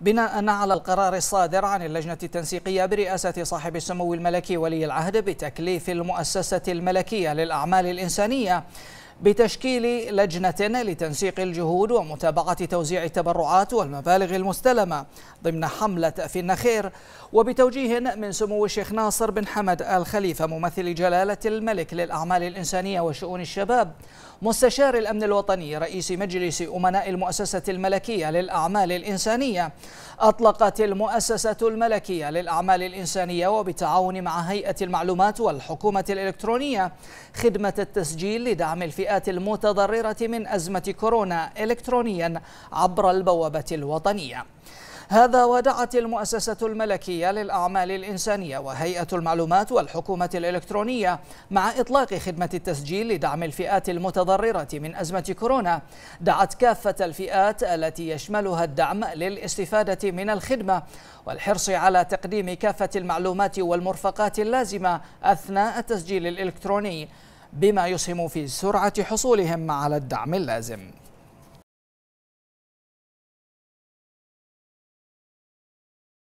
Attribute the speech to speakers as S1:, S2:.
S1: بناء على القرار الصادر عن اللجنة التنسيقية برئاسة صاحب السمو الملكي ولي العهد بتكليف المؤسسة الملكية للأعمال الإنسانية بتشكيل لجنة لتنسيق الجهود ومتابعة توزيع التبرعات والمبالغ المستلمة ضمن حملة في النخير وبتوجيه من سمو الشيخ ناصر بن حمد آل خليفة ممثل جلالة الملك للأعمال الإنسانية وشؤون الشباب مستشار الأمن الوطني رئيس مجلس أمناء المؤسسة الملكية للأعمال الإنسانية أطلقت المؤسسة الملكية للأعمال الإنسانية وبالتعاون مع هيئة المعلومات والحكومة الإلكترونية خدمة التسجيل لدعم الفئة الفئات المتضررة من أزمة كورونا إلكترونيا عبر البوابة الوطنية هذا ودعت المؤسسة الملكية للأعمال الإنسانية وهيئة المعلومات والحكومة الإلكترونية مع إطلاق خدمة التسجيل لدعم الفئات المتضررة من أزمة كورونا دعت كافة الفئات التي يشملها الدعم للاستفادة من الخدمة والحرص على تقديم كافة المعلومات والمرفقات اللازمة أثناء التسجيل الإلكتروني بما يسهم في سرعة حصولهم على الدعم اللازم